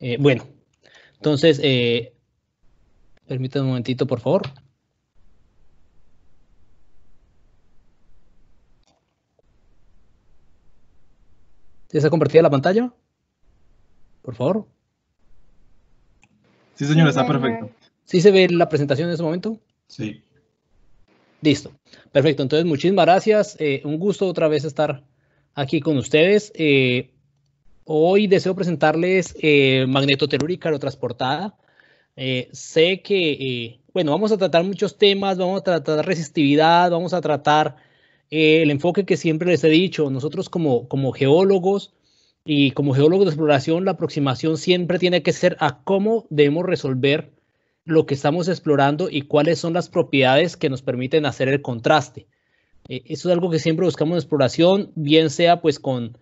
Eh, bueno, entonces, eh, permítanme un momentito, por favor. se ha compartido la pantalla? Por favor. Sí, señor, está perfecto. ¿Sí se ve la presentación en ese momento? Sí. Listo. Perfecto. Entonces, muchísimas gracias. Eh, un gusto otra vez estar aquí con ustedes. Eh, Hoy deseo presentarles eh, lo transportada. Eh, sé que, eh, bueno, vamos a tratar muchos temas, vamos a tratar resistividad, vamos a tratar eh, el enfoque que siempre les he dicho. Nosotros como, como geólogos y como geólogos de exploración, la aproximación siempre tiene que ser a cómo debemos resolver lo que estamos explorando y cuáles son las propiedades que nos permiten hacer el contraste. eso es algo que siempre buscamos en exploración, bien sea pues con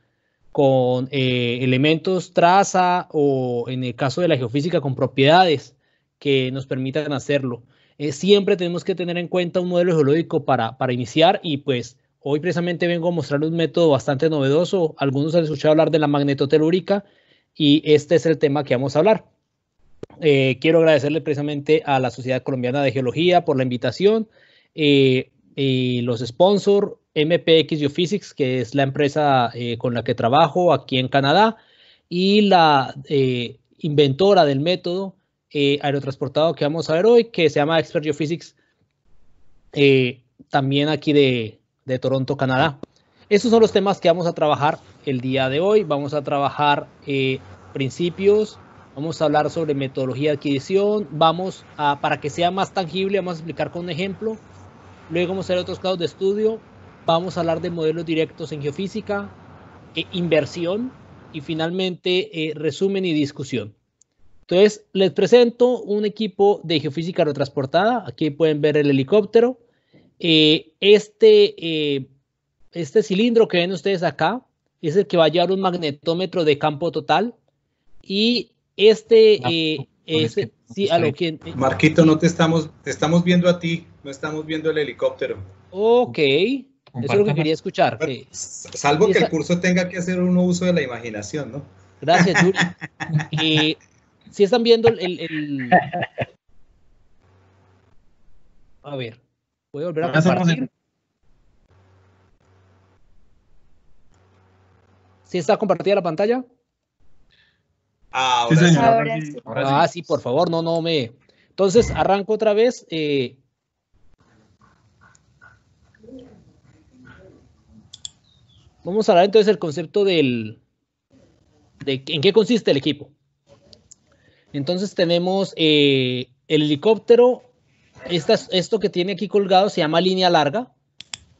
con eh, elementos traza o en el caso de la geofísica con propiedades que nos permitan hacerlo. Eh, siempre tenemos que tener en cuenta un modelo geológico para, para iniciar y pues hoy precisamente vengo a mostrarles un método bastante novedoso. Algunos han escuchado hablar de la magnetotelúrica y este es el tema que vamos a hablar. Eh, quiero agradecerle precisamente a la Sociedad Colombiana de Geología por la invitación. Eh, y los sponsors, MPX Geophysics, que es la empresa eh, con la que trabajo aquí en Canadá, y la eh, inventora del método eh, aerotransportado que vamos a ver hoy, que se llama Expert Geophysics, también aquí de, de Toronto, Canadá. Esos son los temas que vamos a trabajar el día de hoy. Vamos a trabajar principios, vamos a hablar sobre metodología de adquisición, vamos a, para que sea más tangible, vamos a explicar con un ejemplo Luego vamos a ver otros casos de estudio. Vamos a hablar de modelos directos en geofísica, eh, inversión y finalmente eh, resumen y discusión. Entonces, les presento un equipo de geofísica retransportada. Aquí pueden ver el helicóptero. Eh, este, este cilindro que ven ustedes acá es el que va a llevar un magnetómetro de campo total. Y este, ah, este, Sí, eh, Marquito, no te estamos, te estamos viendo a ti, no estamos viendo el helicóptero. Ok, eso es lo que quería escuchar. Eh. salvo que el curso tenga que hacer un uso de la imaginación, ¿no? Gracias, Yuri. si están viendo el, A ver, voy a volver a compartir. Si está compartida la pantalla? Ah, sí, por favor, no, no me. Entonces, arranco otra vez. Eh, vamos a hablar entonces del concepto del. De en qué consiste el equipo. Entonces tenemos eh, el helicóptero. Esta, esto que tiene aquí colgado se llama línea larga.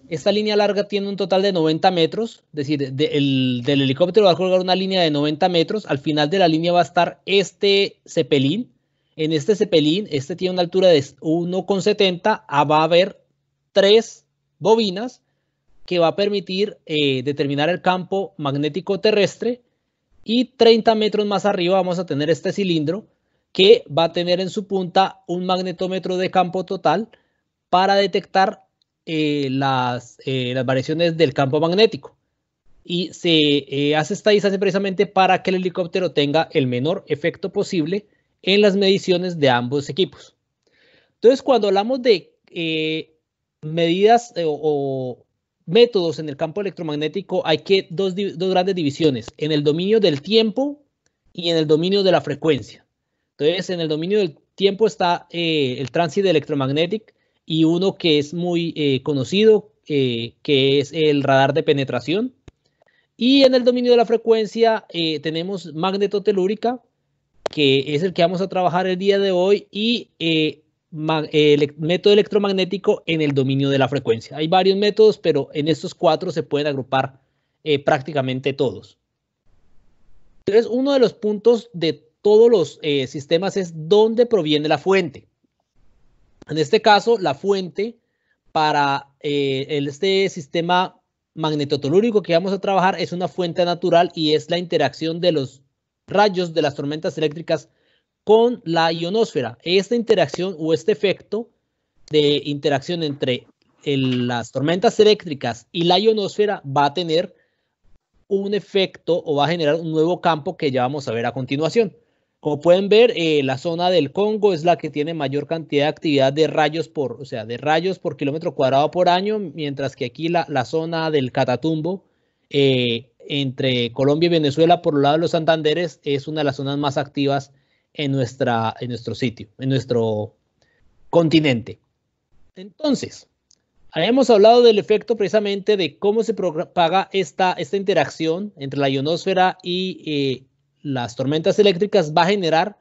Esta línea larga tiene un total de 90 metros, es decir, del helicóptero va a colgar una línea de 90 metros. Al final de la línea va a estar este cepelín. En este cepelín, este tiene una altura de 1,70, ah, va a haber tres bobinas que va a permitir eh, determinar el campo magnético terrestre y 30 metros más arriba vamos a tener este cilindro que va a tener en su punta un magnetómetro de campo total para detectar eh, eh, las, variaciones del campo magnético. Y se eh, hace esta distancia precisamente para que el helicóptero tenga el menor efecto posible en las mediciones de ambos equipos. Entonces, cuando hablamos de medidas o, métodos en el campo electromagnético hay que dos, grandes divisiones, en el dominio del tiempo y en el dominio de la frecuencia. Entonces, en el dominio del tiempo está el tránsito electromagnético, y uno que es muy eh, conocido, eh, que es el radar de penetración. Y en el dominio de la frecuencia eh, tenemos magnetotelúrica, que es el que vamos a trabajar el día de hoy, y el método electromagnético en el dominio de la frecuencia. Hay varios métodos, pero en estos cuatro se pueden agrupar prácticamente todos. Entonces, uno de los puntos de todos los sistemas es dónde proviene la fuente. En este caso, la fuente para eh, este sistema magnetotolúrico que vamos a trabajar es una fuente natural y es la interacción de los rayos de las tormentas eléctricas con la ionosfera. Esta interacción o este efecto de interacción entre las tormentas eléctricas y la ionosfera va a tener un efecto o va a generar un nuevo campo que ya vamos a ver a continuación. Como pueden ver, eh, la zona del Congo es la que tiene mayor cantidad de actividad de rayos por, o sea, de rayos por kilómetro cuadrado por año, mientras que aquí la, zona del Catatumbo, eh, entre Colombia y Venezuela, por el lado de los Santanderes, es una de las zonas más activas en, nuestra, en nuestro sitio, en nuestro continente. Entonces, habíamos hablado del efecto precisamente de cómo se propaga esta, esta interacción entre la ionosfera y eh, las tormentas eléctricas va a generar,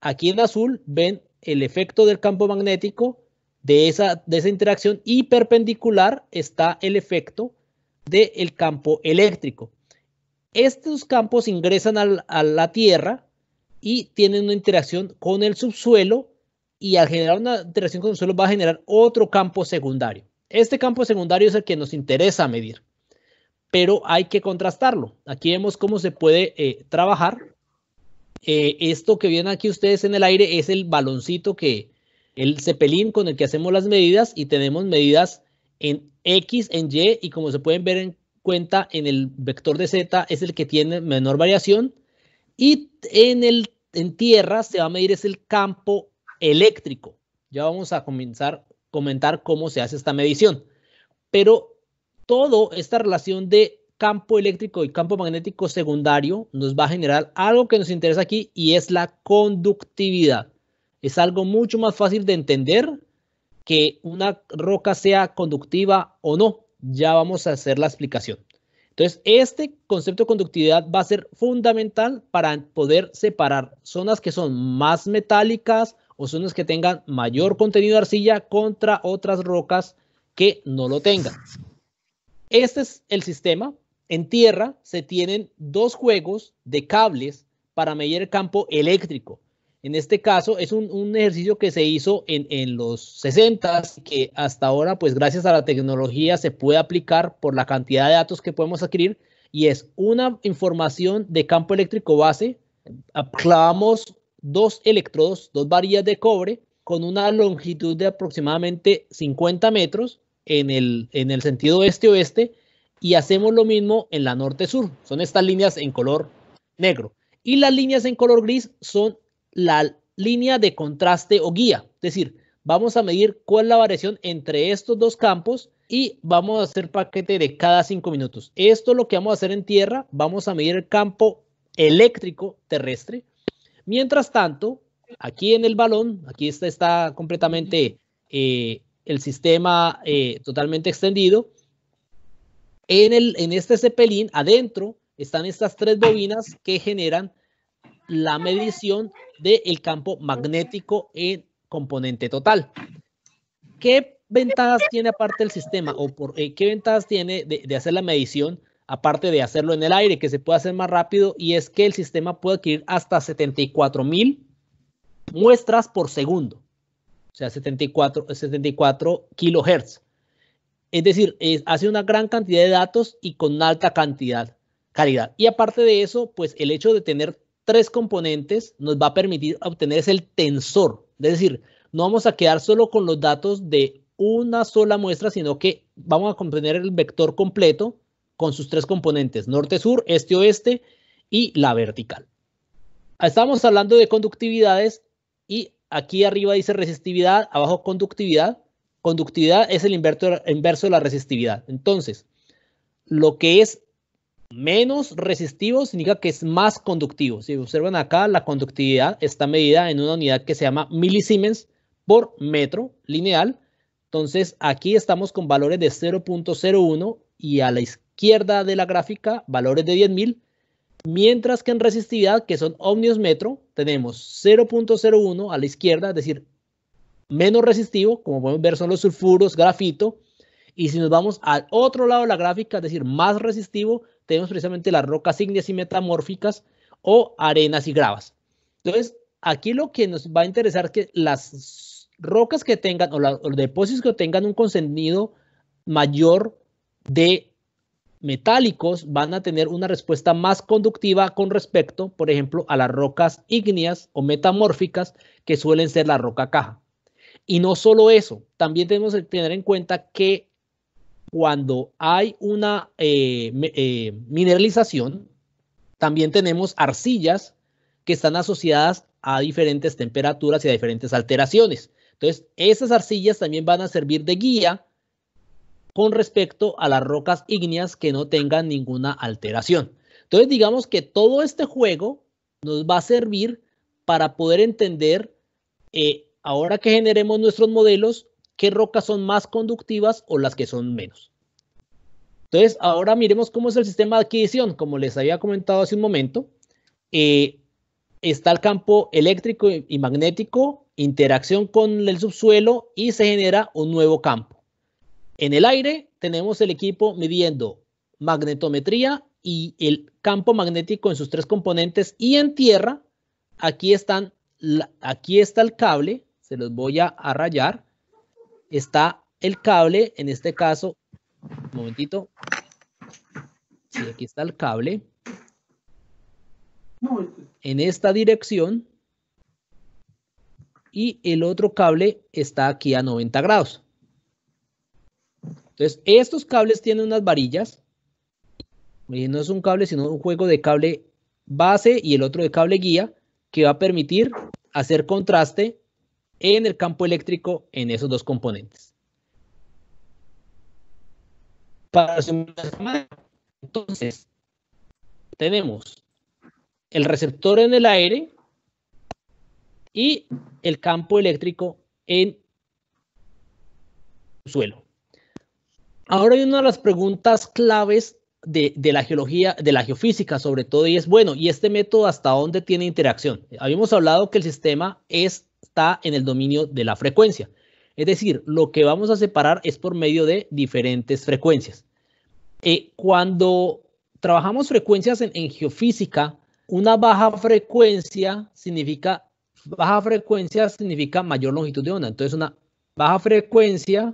aquí en azul ven el efecto del campo magnético de esa, de esa interacción y perpendicular está el efecto del campo eléctrico. Estos campos ingresan a la Tierra y tienen una interacción con el subsuelo y al generar una interacción con el subsuelo va a generar otro campo secundario. Este campo secundario es el que nos interesa medir pero hay que contrastarlo. Aquí vemos cómo se puede eh, trabajar. Eh, esto que viene aquí ustedes en el aire es el baloncito que, el cepelín con el que hacemos las medidas y tenemos medidas en X, en Y y como se pueden ver en cuenta en el vector de Z es el que tiene menor variación y en, el, en tierra se va a medir es el campo eléctrico. Ya vamos a comenzar comentar cómo se hace esta medición. Pero todo esta relación de campo eléctrico y campo magnético secundario nos va a generar algo que nos interesa aquí y es la conductividad. Es algo mucho más fácil de entender que una roca sea conductiva o no. Ya vamos a hacer la explicación. Entonces, este concepto de conductividad va a ser fundamental para poder separar zonas que son más metálicas o zonas que tengan mayor contenido de arcilla contra otras rocas que no lo tengan. Este es el sistema. En tierra se tienen dos juegos de cables para medir el campo eléctrico. En este caso es un, ejercicio que se hizo en, los 60s, que hasta ahora, pues gracias a la tecnología, se puede aplicar por la cantidad de datos que podemos adquirir y es una información de campo eléctrico base. Clavamos dos electrodos, dos varillas de cobre con una longitud de aproximadamente 50 metros en el, en el sentido este-oeste y hacemos lo mismo en la norte-sur. Son estas líneas en color negro. Y las líneas en color gris son la línea de contraste o guía. Es decir, vamos a medir cuál es la variación entre estos dos campos y vamos a hacer paquete de cada cinco minutos. Esto es lo que vamos a hacer en tierra. Vamos a medir el campo eléctrico terrestre. Mientras tanto, aquí en el balón, aquí está, está completamente eh, el sistema eh, totalmente extendido. En, el, en este cepelín, adentro, están estas tres bobinas que generan la medición del campo magnético en componente total. ¿Qué ventajas tiene aparte el sistema o por, eh, qué ventajas tiene de, de, hacer la medición aparte de hacerlo en el aire, que se puede hacer más rápido? Y es que el sistema puede adquirir hasta 74 mil muestras por segundo o sea, 74, kilohertz. Es decir, hace una gran cantidad de datos y con alta cantidad, calidad. Y aparte de eso, pues el hecho de tener tres componentes nos va a permitir obtener el tensor. Es decir, no vamos a quedar solo con los datos de una sola muestra, sino que vamos a comprender el vector completo con sus tres componentes, norte-sur, este-oeste y la vertical. Estamos hablando de conductividades Aquí arriba dice resistividad, abajo conductividad. Conductividad es el inverso, de la resistividad. Entonces, lo que es menos resistivo significa que es más conductivo. Si observan acá, la conductividad está medida en una unidad que se llama milisiemens por metro lineal. Entonces, aquí estamos con valores de 0.01 y a la izquierda de la gráfica, valores de 10.000 Mientras que en resistividad, que son ohmios metro, tenemos 0.01 a la izquierda, es decir, menos resistivo, como podemos ver son los sulfuros, grafito, y si nos vamos al otro lado de la gráfica, es decir, más resistivo, tenemos precisamente las rocas ígneas y metamórficas o arenas y gravas. Entonces, aquí lo que nos va a interesar es que las rocas que tengan o los depósitos que tengan un contenido mayor de metálicos van a tener una respuesta más conductiva con respecto, por ejemplo, a las rocas ígneas o metamórficas que suelen ser la roca caja. Y no solo eso, también tenemos que tener en cuenta que cuando hay una eh, eh, mineralización, también tenemos arcillas que están asociadas a diferentes temperaturas y a diferentes alteraciones. Entonces, esas arcillas también van a servir de guía con respecto a las rocas ígneas que no tengan ninguna alteración. Entonces digamos que todo este juego nos va a servir para poder entender, eh, ahora que generemos nuestros modelos, qué rocas son más conductivas o las que son menos. Entonces, ahora miremos cómo es el sistema de adquisición. Como les había comentado hace un momento, eh, está el campo eléctrico y magnético, interacción con el subsuelo y se genera un nuevo campo. En el aire tenemos el equipo midiendo magnetometría y el campo magnético en sus tres componentes y en tierra, aquí, están, aquí está el cable, se los voy a, rayar, está el cable, en este caso, un momentito, sí, aquí está el cable, en esta dirección y el otro cable está aquí a 90 grados. Entonces, estos cables tienen unas varillas. Eh, no es un cable, sino un juego de cable base y el otro de cable guía que va a permitir hacer contraste en el campo eléctrico en esos dos componentes. Para entonces, tenemos el receptor en el aire y el campo eléctrico en el suelo. Ahora hay una de las preguntas claves de, la geología, de la geofísica sobre todo, y es, bueno, ¿y este método hasta dónde tiene interacción? Habíamos hablado que el sistema está en el dominio de la frecuencia. Es decir, lo que vamos a separar es por medio de diferentes frecuencias. Eh, cuando trabajamos frecuencias en, en geofísica, una baja frecuencia significa, baja frecuencia significa mayor longitud de onda. Entonces, una baja frecuencia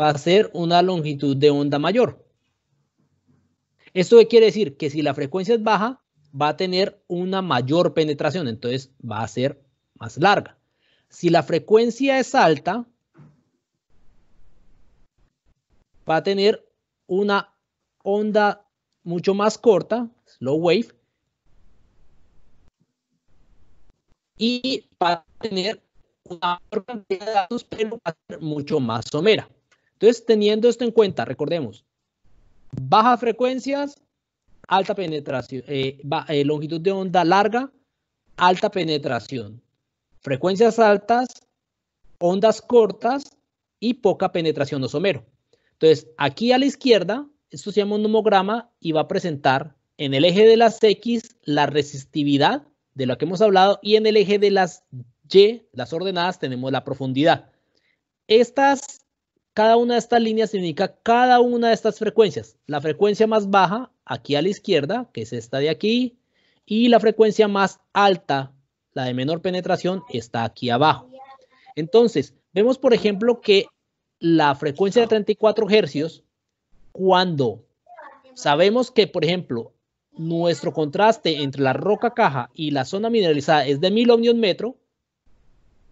va a ser una longitud de onda mayor. Esto quiere decir que si la frecuencia es baja, va a tener una mayor penetración, entonces va a ser más larga. Si la frecuencia es alta, va a tener una onda mucho más corta, slow wave, y va a tener una mayor cantidad de datos, pero va a ser mucho más somera. Entonces, teniendo esto en cuenta, recordemos, bajas frecuencias, alta penetración, eh, eh, longitud de onda larga, alta penetración, frecuencias altas, ondas cortas y poca penetración osomero. Entonces, aquí a la izquierda, esto se llama un nomograma y va a presentar en el eje de las X la resistividad de lo que hemos hablado y en el eje de las Y, las ordenadas, tenemos la profundidad. Estas cada una de estas líneas indica cada una de estas frecuencias. La frecuencia más baja, aquí a la izquierda, que es esta de aquí, y la frecuencia más alta, la de menor penetración, está aquí abajo. Entonces, vemos por ejemplo que la frecuencia de 34 hercios, cuando sabemos que, por ejemplo, nuestro contraste entre la roca caja y la zona mineralizada es de 1000 ohmios metro,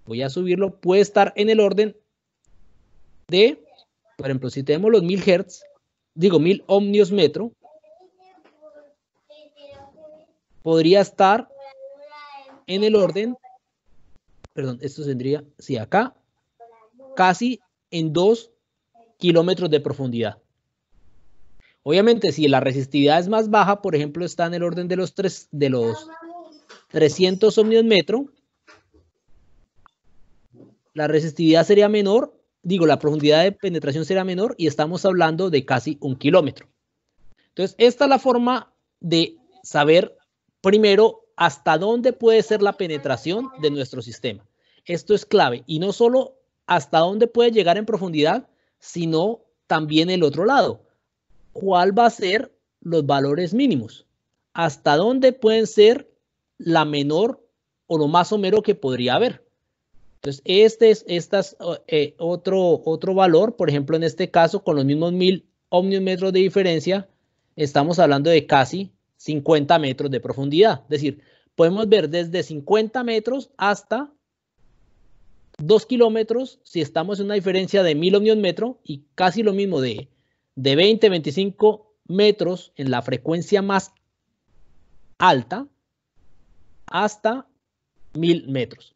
voy a subirlo, puede estar en el orden de, por ejemplo, si tenemos los 1000 Hz, digo 1000 ohmios metro, podría estar en el orden, perdón, esto tendría, si acá, casi en 2 kilómetros de profundidad. Obviamente, si la resistividad es más baja, por ejemplo, está en el orden de los, tres, de los 300 ohmios metro, la resistividad sería menor digo, la profundidad de penetración será menor y estamos hablando de casi un kilómetro. Entonces, esta es la forma de saber primero hasta dónde puede ser la penetración de nuestro sistema. Esto es clave y no solo hasta dónde puede llegar en profundidad, sino también el otro lado. ¿Cuál va a ser los valores mínimos? ¿Hasta dónde pueden ser la menor o lo más somero que podría haber? Entonces, este es estas, eh, otro, otro valor, por ejemplo, en este caso, con los mismos 1000 metros de diferencia, estamos hablando de casi 50 metros de profundidad. Es decir, podemos ver desde 50 metros hasta 2 kilómetros si estamos en una diferencia de 1000 ohmios metro y casi lo mismo de, de 20, 25 metros en la frecuencia más alta hasta 1000 metros.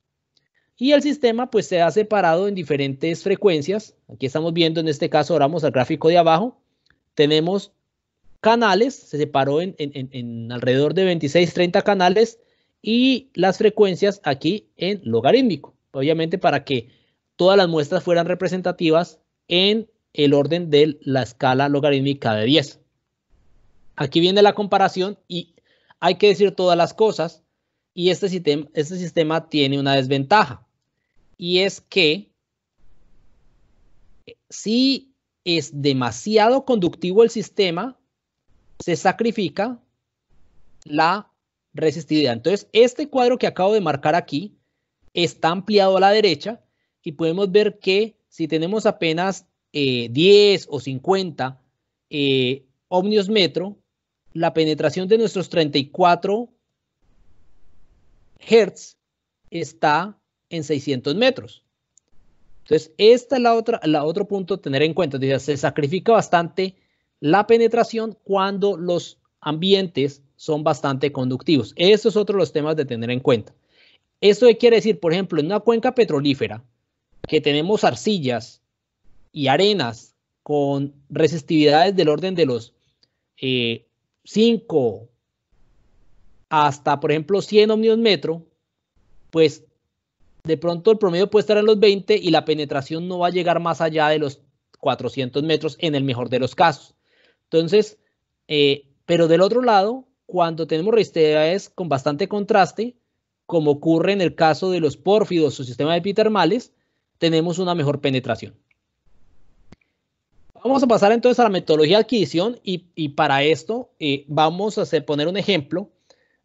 Y el sistema pues se ha separado en diferentes frecuencias. Aquí estamos viendo en este caso, ahora vamos al gráfico de abajo. Tenemos canales, se separó en, alrededor de 26, 30 canales y las frecuencias aquí en logarítmico. Obviamente para que todas las muestras fueran representativas en el orden de la escala logarítmica de 10. Aquí viene la comparación y hay que decir todas las cosas y este sistema, este sistema tiene una desventaja y es que eh, si es demasiado conductivo el sistema, se sacrifica la resistividad. Entonces, este cuadro que acabo de marcar aquí está ampliado a la derecha y podemos ver que si tenemos apenas 10 eh, o 50 eh, ohmios metro, la penetración de nuestros 34 Hertz está en 600 metros. Entonces, esta es la otra, la otro punto a tener en cuenta. se sacrifica bastante la penetración cuando los ambientes son bastante conductivos. Eso es otro de los temas de tener en cuenta. Esto quiere decir, por ejemplo, en una cuenca petrolífera que tenemos arcillas y arenas con resistividades del orden de los 5 eh, hasta, por ejemplo, 100 ohmios metro, pues de pronto el promedio puede estar en los 20 y la penetración no va a llegar más allá de los 400 metros en el mejor de los casos. Entonces, eh, pero del otro lado, cuando tenemos resistencias con bastante contraste, como ocurre en el caso de los pórfidos o sistemas epitermales, tenemos una mejor penetración. Vamos a pasar entonces a la metodología de adquisición y, para esto eh, vamos a poner un ejemplo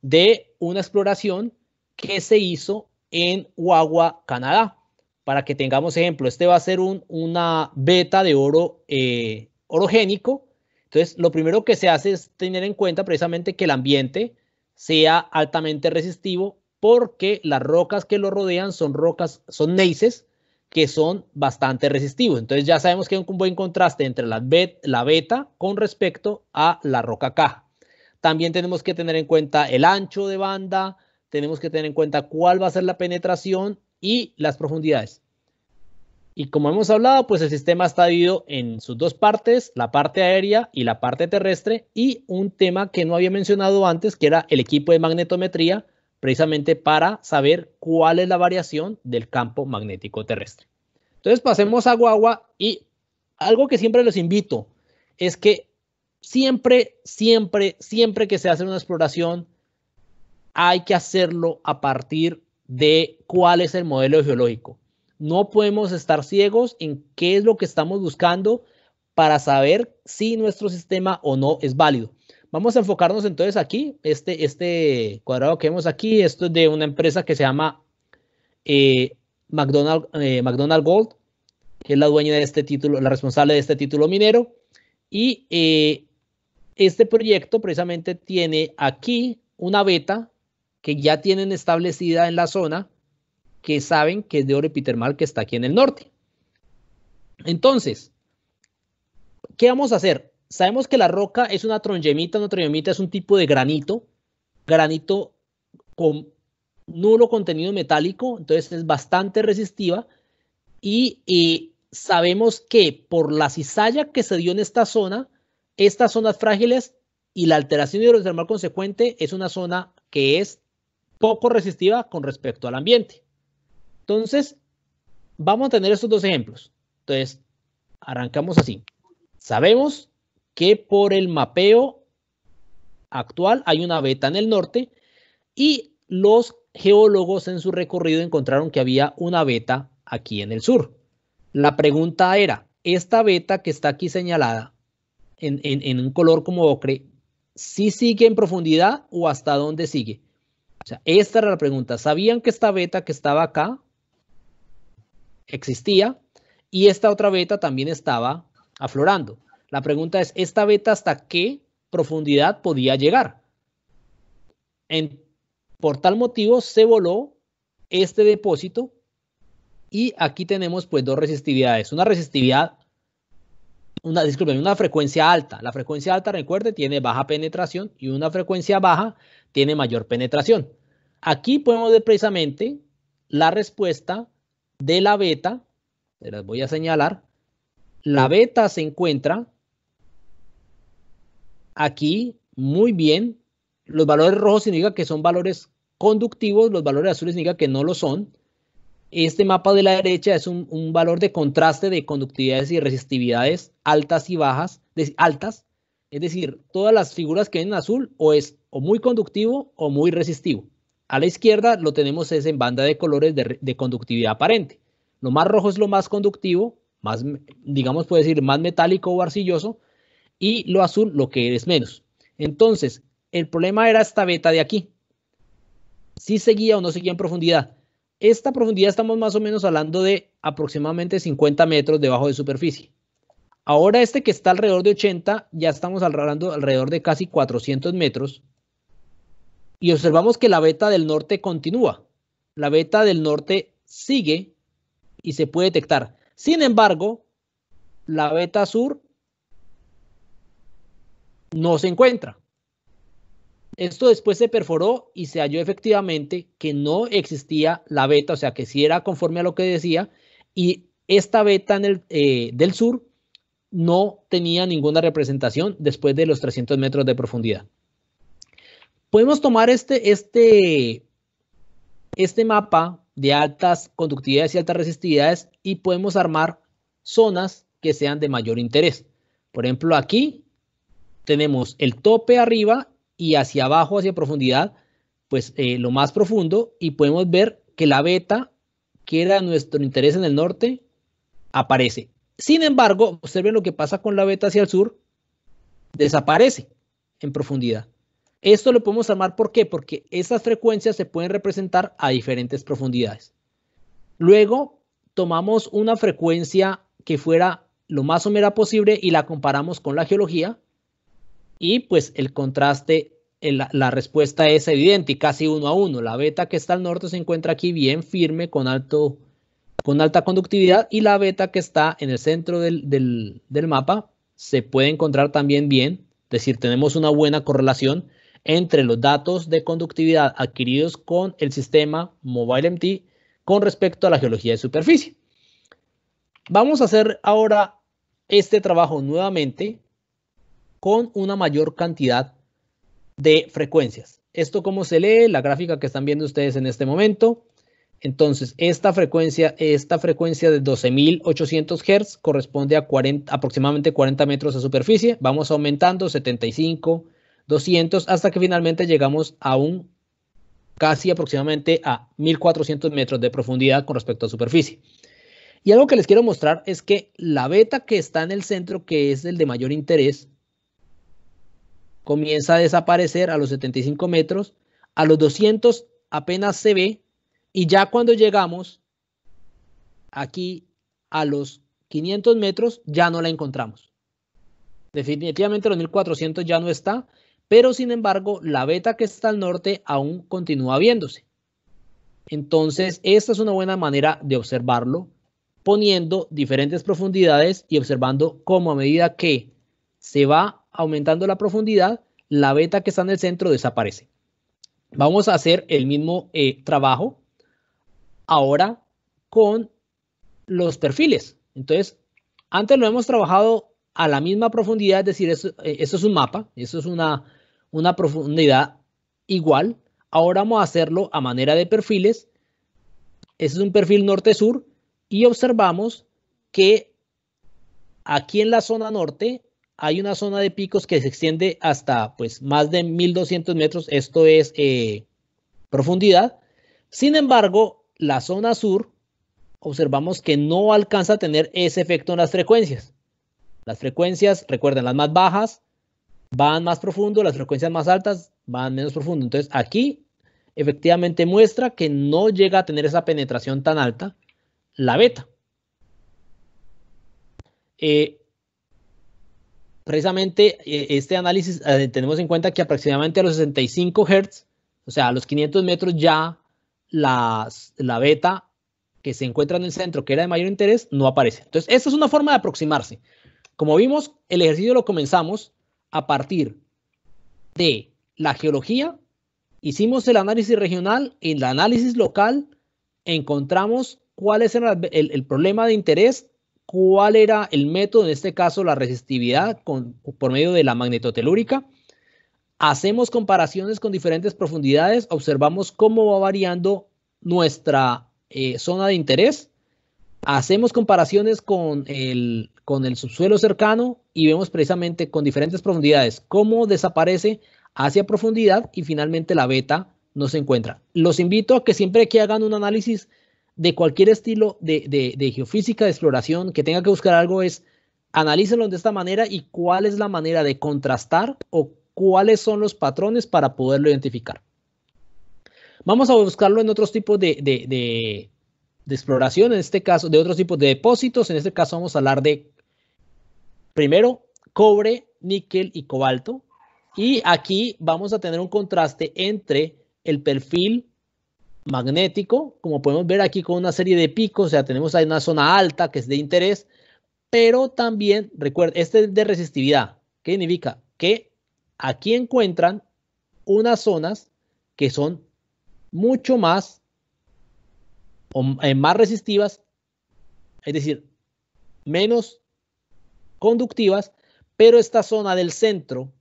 de una exploración que se hizo en Guagua, Canadá. Para que tengamos ejemplo, este va a ser un, una beta de oro eh, orogénico. Entonces, lo primero que se hace es tener en cuenta precisamente que el ambiente sea altamente resistivo porque las rocas que lo rodean son rocas, son neises que son bastante resistivos. Entonces ya sabemos que hay un buen contraste entre la, la beta con respecto a la roca caja. También tenemos que tener en cuenta el ancho de banda, tenemos que tener en cuenta cuál va a ser la penetración y las profundidades. Y como hemos hablado, pues el sistema está dividido en sus dos partes, la parte aérea y la parte terrestre, y un tema que no había mencionado antes, que era el equipo de magnetometría, precisamente para saber cuál es la variación del campo magnético terrestre. Entonces pasemos a Guagua y algo que siempre les invito es que siempre, siempre, siempre que se hace una exploración, hay que hacerlo a partir de cuál es el modelo geológico. No podemos estar ciegos en qué es lo que estamos buscando para saber si nuestro sistema o no es válido. Vamos a enfocarnos entonces aquí, este, este cuadrado que vemos aquí, esto es de una empresa que se llama McDonald's eh, McDonald, eh, McDonald Gold, que es la dueña de este título, la responsable de este título minero. Y eh, este proyecto precisamente tiene aquí una beta que ya tienen establecida en la zona, que saben que es de oro epitermal que está aquí en el norte. Entonces, ¿qué vamos a hacer? Sabemos que la roca es una trongemita, una trongemita es un tipo de granito, granito con nulo contenido metálico, entonces es bastante resistiva y, sabemos que por la cizalla que se dio en esta zona, estas zonas frágiles y la alteración hidrotermal consecuente es una zona que es poco resistiva con respecto al ambiente. Entonces, vamos a tener estos dos ejemplos. Entonces, arrancamos así. Sabemos que por el mapeo actual hay una beta en el norte y los geólogos en su recorrido encontraron que había una beta aquí en el sur. La pregunta era, ¿esta beta que está aquí señalada en, un color como ocre, si ¿sí sigue en profundidad o hasta dónde sigue? O sea, esta era la pregunta. ¿Sabían que esta beta que estaba acá existía? Y esta otra beta también estaba aflorando. La pregunta es, ¿esta beta hasta qué profundidad podía llegar? por tal motivo se voló este depósito y aquí tenemos pues dos resistividades. Una resistividad una, disculpen, una frecuencia alta. La frecuencia alta, recuerde, tiene baja penetración y una frecuencia baja tiene mayor penetración. Aquí podemos ver precisamente la respuesta de la beta. Se las voy a señalar. La beta se encuentra aquí muy bien. Los valores rojos significa que son valores conductivos, los valores azules significa que no lo son. Este mapa de la derecha es un, valor de contraste de conductividades y resistividades altas y bajas, altas, es decir, todas las figuras que ven en azul o es o muy conductivo o muy resistivo. A la izquierda lo tenemos es en banda de colores de, conductividad aparente. Lo más rojo es lo más conductivo, más, digamos, puede decir, más metálico o arcilloso, y lo azul lo que es menos. Entonces, el problema era esta beta de aquí. Si seguía o no seguía en profundidad esta profundidad estamos más o menos hablando de aproximadamente 50 metros debajo de superficie. Ahora este que está alrededor de 80, ya estamos hablando alrededor de casi 400 metros. Y observamos que la beta del norte continúa. La beta del norte sigue y se puede detectar. Sin embargo, la beta sur no se encuentra. Esto después se perforó y se halló efectivamente que no existía la beta, o sea que sí era conforme a lo que decía, y esta beta eh, del sur no tenía ninguna representación después de los 300 metros de profundidad. Podemos tomar este, este, este mapa de altas conductividades y altas resistividades y podemos armar zonas que sean de mayor interés. Por ejemplo, aquí tenemos el tope arriba y hacia abajo, hacia profundidad, pues eh, lo más profundo y podemos ver que la beta, que era nuestro interés en el norte, aparece. Sin embargo, observen lo que pasa con la beta hacia el sur, desaparece en profundidad. Esto lo podemos armar ¿por qué? Porque esas frecuencias se pueden representar a diferentes profundidades. Luego tomamos una frecuencia que fuera lo más somera posible y la comparamos con la geología y pues el contraste, eh, la respuesta es evidente y casi uno a uno. La beta que está al norte se encuentra aquí bien firme con, alto, con alta conductividad y la beta que está en el centro del, del mapa se puede encontrar también bien, es decir, tenemos una buena correlación entre los datos de conductividad adquiridos con el sistema MobileMT con respecto a la geología de superficie. Vamos a hacer ahora este trabajo nuevamente con una mayor cantidad de frecuencias. Esto como se lee, la gráfica que están viendo ustedes en este momento. Entonces, esta frecuencia, esta frecuencia de 12.800 Hz corresponde a 40, aproximadamente 40 metros de superficie. Vamos aumentando 75, 200, hasta que finalmente llegamos a un casi aproximadamente a 1.400 metros de profundidad con respecto a superficie. Y algo que les quiero mostrar es que la beta que está en el centro, que es el de mayor interés, comienza a desaparecer a los 75 metros, a los 200 apenas se ve y ya cuando llegamos aquí a los 500 metros ya no la encontramos. Definitivamente los 1400 ya no está, pero sin embargo la beta que está al norte aún continúa viéndose. Entonces, esta es una buena manera de observarlo, poniendo diferentes profundidades y observando cómo a medida que se va aumentando la profundidad, la beta que está en el centro desaparece. Vamos a hacer el mismo eh, trabajo ahora con los perfiles. Entonces, antes lo hemos trabajado a la misma profundidad, es decir, eh, eso, es un mapa, eso es una, una profundidad igual. Ahora vamos a hacerlo a manera de perfiles. Este es un perfil norte-sur y observamos que aquí en la zona norte hay una zona de picos que se extiende hasta pues, más de 1200 metros, esto es eh, profundidad. Sin embargo, la zona sur observamos que no alcanza a tener ese efecto en las frecuencias. Las frecuencias, recuerden, las más bajas van más profundo, las frecuencias más altas van menos profundo. Entonces aquí efectivamente muestra que no llega a tener esa penetración tan alta la beta. Eh, precisamente eh, este análisis eh, tenemos en cuenta que aproximadamente a los 65 Hz, o sea, a los 500 metros ya la, beta que se encuentra en el centro, que era de mayor interés, no aparece. Entonces, esta es una forma de aproximarse. Como vimos, el ejercicio lo comenzamos a partir de la geología, hicimos el análisis regional, en el análisis local encontramos cuál es el problema de interés cuál era el método, en este caso la resistividad por medio de la magnetotelúrica. Hacemos comparaciones con diferentes profundidades, observamos cómo va variando nuestra eh, zona de interés, hacemos comparaciones con el, con el subsuelo cercano y vemos precisamente con diferentes profundidades cómo desaparece hacia profundidad y finalmente la beta no se encuentra. Los invito a que siempre que hagan un análisis de cualquier estilo de, geofísica, de exploración, que tenga que buscar algo, es analícenlo de esta manera y cuál es la manera de contrastar o cuáles son los patrones para poderlo identificar. Vamos a buscarlo en otros tipos de, de exploración, en este caso, de otros tipos de depósitos. En este caso vamos a hablar de, primero, cobre, níquel y cobalto. Y aquí vamos a tener un contraste entre el perfil magnético, como podemos ver aquí con una serie de picos, o sea, tenemos ahí una zona alta que es de interés, pero también, recuerden, este es de resistividad, ¿qué significa? Que aquí encuentran unas zonas que son mucho más, eh, más resistivas, es decir, menos conductivas, pero esta zona del centro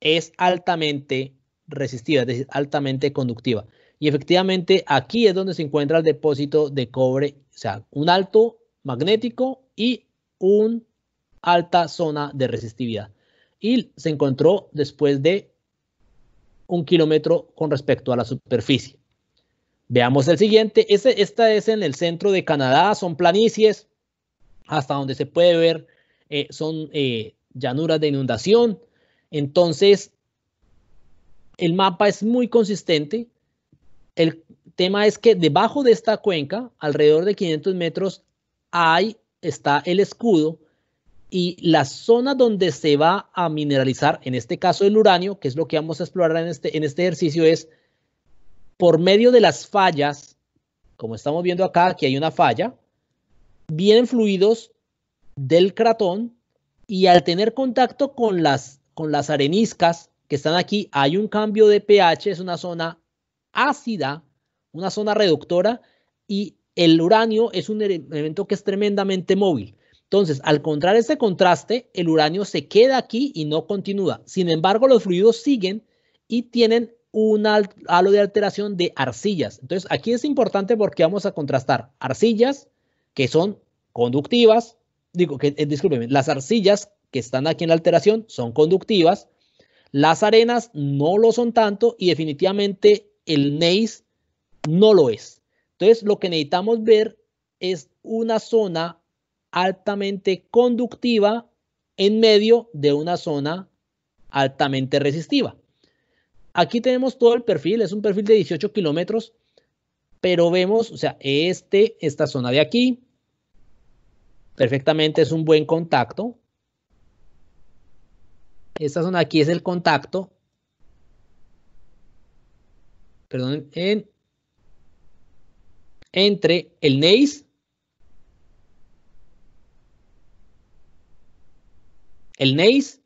es altamente resistiva, es decir, altamente conductiva. Y efectivamente aquí es donde se encuentra el depósito de cobre, o sea, un alto magnético y una alta zona de resistividad. Y se encontró después de un kilómetro con respecto a la superficie. Veamos el siguiente. Este, esta es en el centro de Canadá, son planicies, hasta donde se puede ver, eh, son eh, llanuras de inundación. Entonces, el mapa es muy consistente. El tema es que debajo de esta cuenca, alrededor de 500 metros, hay está el escudo y la zona donde se va a mineralizar, en este caso el uranio, que es lo que vamos a explorar en este, en este ejercicio, es por medio de las fallas, como estamos viendo acá, que hay una falla, vienen fluidos del cratón y al tener contacto con las, con las areniscas, están aquí, hay un cambio de pH, es una zona ácida, una zona reductora y el uranio es un elemento que es tremendamente móvil. Entonces, al contrar ese contraste, el uranio se queda aquí y no continúa. Sin embargo, los fluidos siguen y tienen un halo de alteración de arcillas. Entonces, aquí es importante porque vamos a contrastar arcillas que son conductivas, digo, que, eh, las arcillas que están aquí en la alteración son conductivas, las arenas no lo son tanto y definitivamente el Neis no lo es. Entonces, lo que necesitamos ver es una zona altamente conductiva en medio de una zona altamente resistiva. Aquí tenemos todo el perfil, es un perfil de 18 kilómetros, pero vemos, o sea, este, esta zona de aquí, perfectamente es un buen contacto, esta zona aquí es el contacto. Perdón, en, entre el NEIS, el NEIS,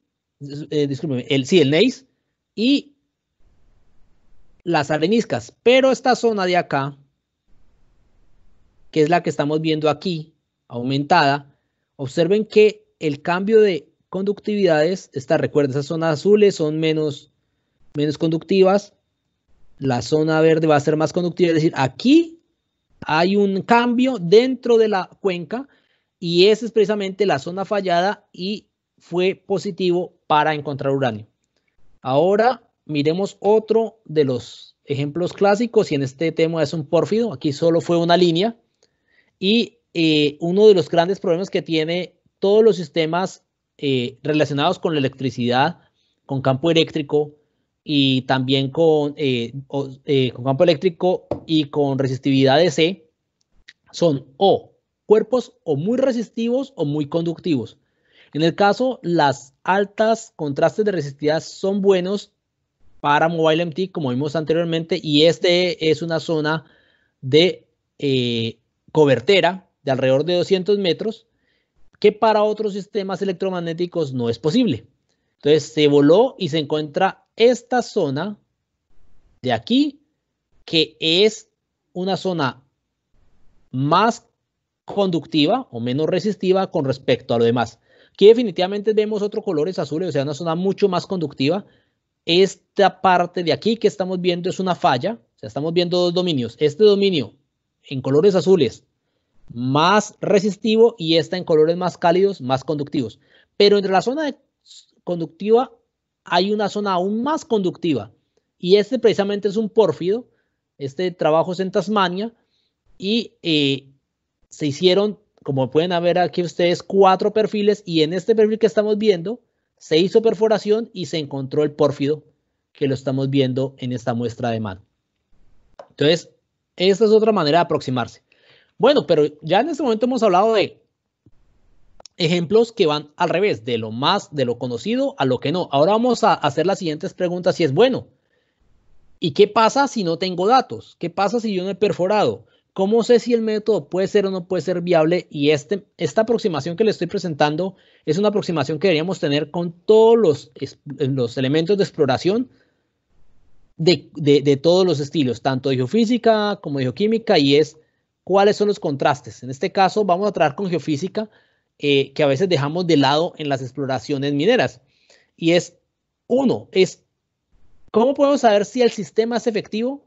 eh, el, sí, el NEIS y las areniscas. Pero esta zona de acá, que es la que estamos viendo aquí, aumentada, observen que el cambio de conductividades. Está, recuerda, esas zonas azules son menos, menos conductivas. La zona verde va a ser más conductiva. Es decir, aquí hay un cambio dentro de la cuenca y esa es precisamente la zona fallada y fue positivo para encontrar uranio. Ahora miremos otro de los ejemplos clásicos y en este tema es un pórfido. Aquí solo fue una línea y eh, uno de los grandes problemas que tiene todos los sistemas eh, relacionados con la electricidad, con campo eléctrico y también con, eh, eh, con campo eléctrico y con resistividad de C son o cuerpos o muy resistivos o muy conductivos. En el caso, las altas contrastes de resistividad son buenos para MT como vimos anteriormente, y este es una zona de cobertera de alrededor de 200 metros que para otros sistemas electromagnéticos no es posible. Entonces se voló y se encuentra esta zona de aquí, que es una zona más conductiva o menos resistiva con respecto a lo demás. Aquí definitivamente vemos otros colores azules, o sea, una zona mucho más conductiva. Esta parte de aquí que estamos viendo es una falla, o sea, estamos viendo dos dominios. Este dominio en colores azules más resistivo y está en colores más cálidos, más conductivos. Pero entre la zona conductiva hay una zona aún más conductiva y este precisamente es un pórfido. Este trabajo es en Tasmania y eh, se hicieron, como pueden ver aquí ustedes, cuatro perfiles y en este perfil que estamos viendo se hizo perforación y se encontró el pórfido que lo estamos viendo en esta muestra de mano. Entonces, esta es otra manera de aproximarse. Bueno, pero ya en este momento hemos hablado de ejemplos que van al revés, de lo más, de lo conocido a lo que no. Ahora vamos a hacer las siguientes preguntas si es bueno. ¿Y qué pasa si no tengo datos? ¿Qué pasa si yo no he perforado? ¿Cómo sé si el método puede ser o no puede ser viable? Y este, esta aproximación que le estoy presentando es una aproximación que deberíamos tener con todos los, los elementos de exploración de, de, todos los estilos, tanto de geofísica como de geoquímica, y es cuáles son los contrastes. En este caso vamos a tratar con geofísica, eh, que a veces dejamos de lado en las exploraciones mineras. Y es, uno, es, ¿cómo podemos saber si el sistema es efectivo?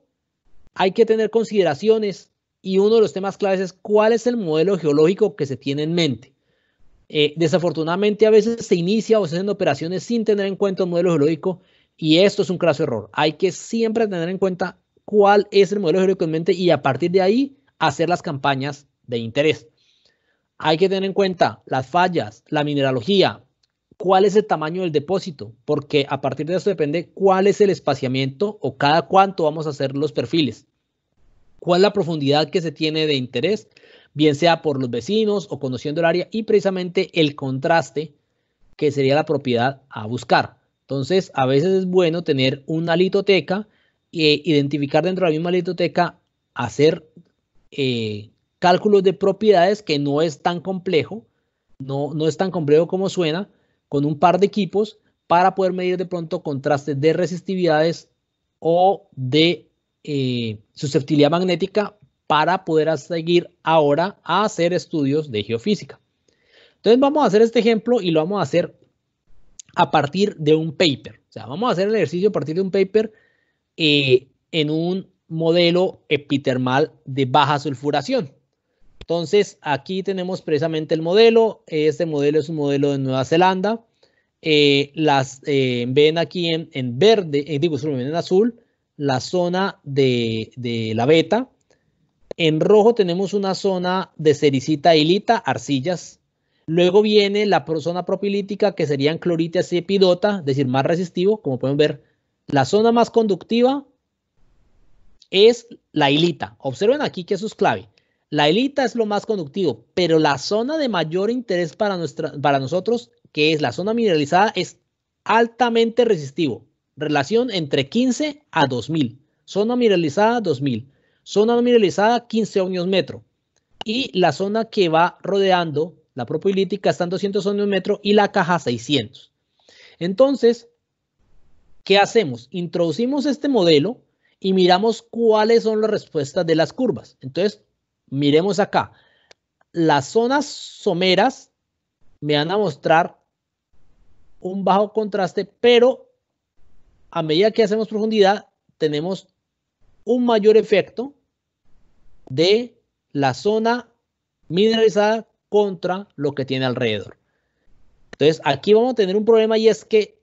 Hay que tener consideraciones y uno de los temas claves es cuál es el modelo geológico que se tiene en mente. Eh, desafortunadamente a veces se inicia o se hacen operaciones sin tener en cuenta el modelo geológico y esto es un craso error. Hay que siempre tener en cuenta cuál es el modelo geológico en mente y a partir de ahí hacer las campañas de interés. Hay que tener en cuenta las fallas, la mineralogía, cuál es el tamaño del depósito, porque a partir de eso depende cuál es el espaciamiento o cada cuánto vamos a hacer los perfiles, cuál es la profundidad que se tiene de interés, bien sea por los vecinos o conociendo el área y precisamente el contraste que sería la propiedad a buscar. Entonces, a veces es bueno tener una litoteca e identificar dentro de la misma litoteca, hacer eh, cálculos de propiedades que no es tan complejo, no, no es tan complejo como suena, con un par de equipos para poder medir de pronto contrastes de resistividades o de eh, susceptibilidad magnética para poder seguir ahora a hacer estudios de geofísica. Entonces vamos a hacer este ejemplo y lo vamos a hacer a partir de un paper. O sea, vamos a hacer el ejercicio a partir de un paper eh, en un modelo epitermal de baja sulfuración. Entonces, aquí tenemos precisamente el modelo. Este modelo es un modelo de Nueva Zelanda. Eh, las eh, ven aquí en, verde, eh, digo, en azul, la zona de, la beta. En rojo tenemos una zona de sericita hilita, arcillas. Luego viene la zona propilítica, que serían cloritas y epidota, es decir, más resistivo. Como pueden ver, la zona más conductiva es la hilita. Observen aquí que eso es clave. La hilita es lo más conductivo, pero la zona de mayor interés para, nuestra, para nosotros, que es la zona mineralizada, es altamente resistivo. Relación entre 15 a 2000. Zona mineralizada 2000. Zona mineralizada 15 ohmios metro. Y la zona que va rodeando la propilítica está en 200 ohmios metro y la caja 600. Entonces, ¿qué hacemos? Introducimos este modelo y miramos cuáles son las respuestas de las curvas. Entonces, miremos acá. Las zonas someras me van a mostrar un bajo contraste, pero a medida que hacemos profundidad, tenemos un mayor efecto de la zona mineralizada contra lo que tiene alrededor. Entonces, aquí vamos a tener un problema y es que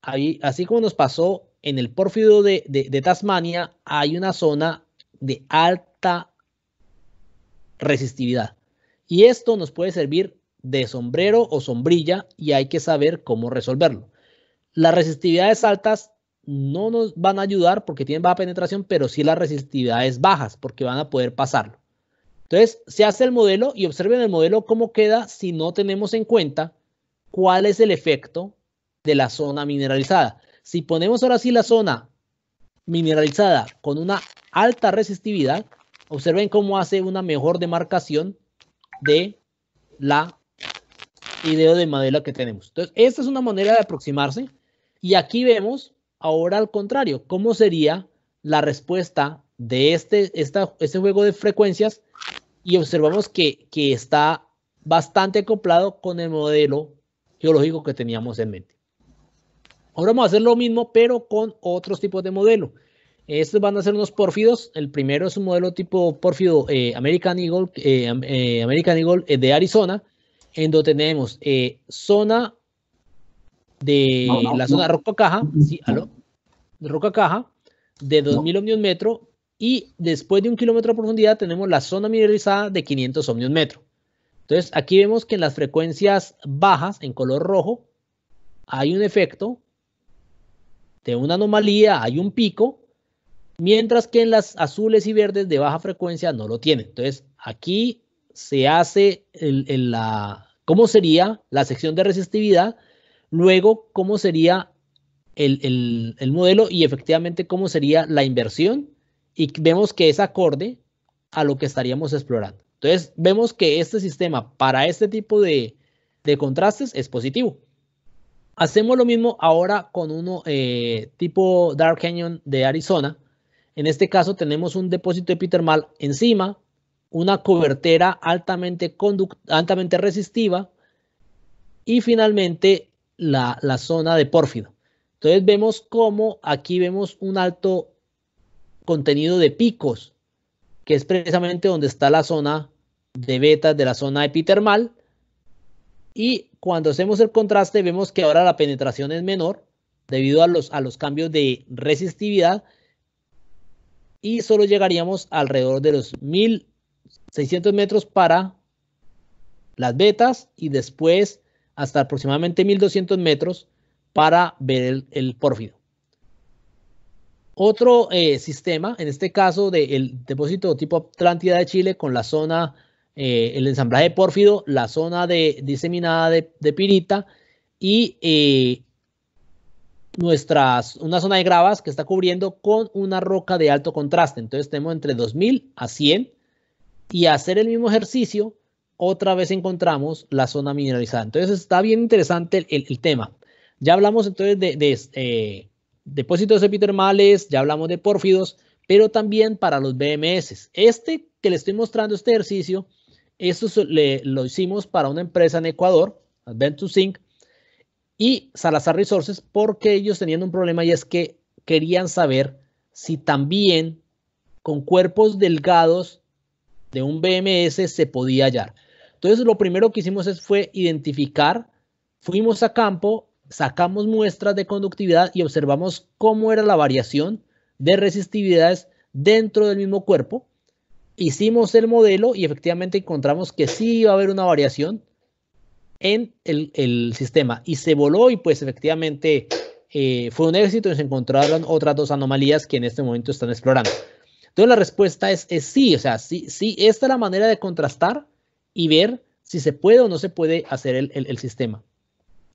ahí, así como nos pasó en el pórfido de, de Tasmania hay una zona de alta resistividad. Y esto nos puede servir de sombrero o sombrilla y hay que saber cómo resolverlo. Las resistividades altas no nos van a ayudar porque tienen baja penetración, pero sí las resistividades bajas porque van a poder pasarlo. Entonces, se hace el modelo y observen el modelo cómo queda si no tenemos en cuenta cuál es el efecto de la zona mineralizada. Si ponemos ahora sí la zona mineralizada con una alta resistividad, observen cómo hace una mejor demarcación de la idea de madera que tenemos. Entonces, esta es una manera de aproximarse. Y aquí vemos ahora al contrario, cómo sería la respuesta de este, este juego de frecuencias y observamos que, que está bastante acoplado con el modelo geológico que teníamos en mente. Ahora vamos a hacer lo mismo, pero con otros tipos de modelo. Estos van a ser unos pórfidos. El primero es un modelo tipo pórfido eh, American Eagle, eh, eh, American de Arizona, en donde tenemos zona de la zona roca caja, sí, roca caja, de 2.000 ohmios metro, y después de un kilómetro de profundidad tenemos la zona mineralizada de 500 ohmios metro. Entonces aquí vemos que en las frecuencias bajas, en color rojo, hay un efecto de una anomalía, hay un pico, mientras que en las azules y verdes de baja frecuencia no lo tienen. Entonces, aquí se hace la, cómo sería la sección de resistividad, luego cómo sería el, modelo y efectivamente cómo sería la inversión y vemos que es acorde a lo que estaríamos explorando. Entonces, vemos que este sistema para este tipo de contrastes es positivo. Hacemos lo mismo ahora con uno eh, tipo Dark Canyon de Arizona. En este caso tenemos un depósito epitermal encima, una cobertera altamente, resistiva y finalmente la, zona de pórfido. Entonces vemos cómo aquí vemos un alto contenido de picos, que es precisamente donde está la zona de beta de la zona epitermal. Y cuando hacemos el contraste vemos que ahora la penetración es menor debido a los, a los cambios de resistividad y solo llegaríamos alrededor de los 1600 metros para las betas y después hasta aproximadamente 1200 metros para ver el, pórfido. Otro eh, sistema, en este caso del depósito tipo Atlántida de Chile con la zona eh, el ensamblaje de pórfido, la zona de, diseminada de, pirita y eh, nuestras, una zona de gravas que está cubriendo con una roca de alto contraste. Entonces tenemos entre 2000 a 100 y hacer el mismo ejercicio, otra vez encontramos la zona mineralizada. Entonces está bien interesante el, tema. Ya hablamos entonces de, eh, depósitos epitermales, ya hablamos de pórfidos, pero también para los BMS. Este que le estoy mostrando, este ejercicio, esto lo hicimos para una empresa en Ecuador, Adventus Inc. y Salazar Resources, porque ellos tenían un problema y es que querían saber si también con cuerpos delgados de un BMS se podía hallar. Entonces, lo primero que hicimos fue identificar, fuimos a campo, sacamos muestras de conductividad y observamos cómo era la variación de resistividades dentro del mismo cuerpo hicimos el modelo y efectivamente encontramos que sí iba a haber una variación en el, sistema y se voló y pues efectivamente eh, fue un éxito y se encontraron otras dos anomalías que en este momento están explorando. Entonces la respuesta es, sí, o sea, sí, sí, esta es la manera de contrastar y ver si se puede o no se puede hacer el, sistema.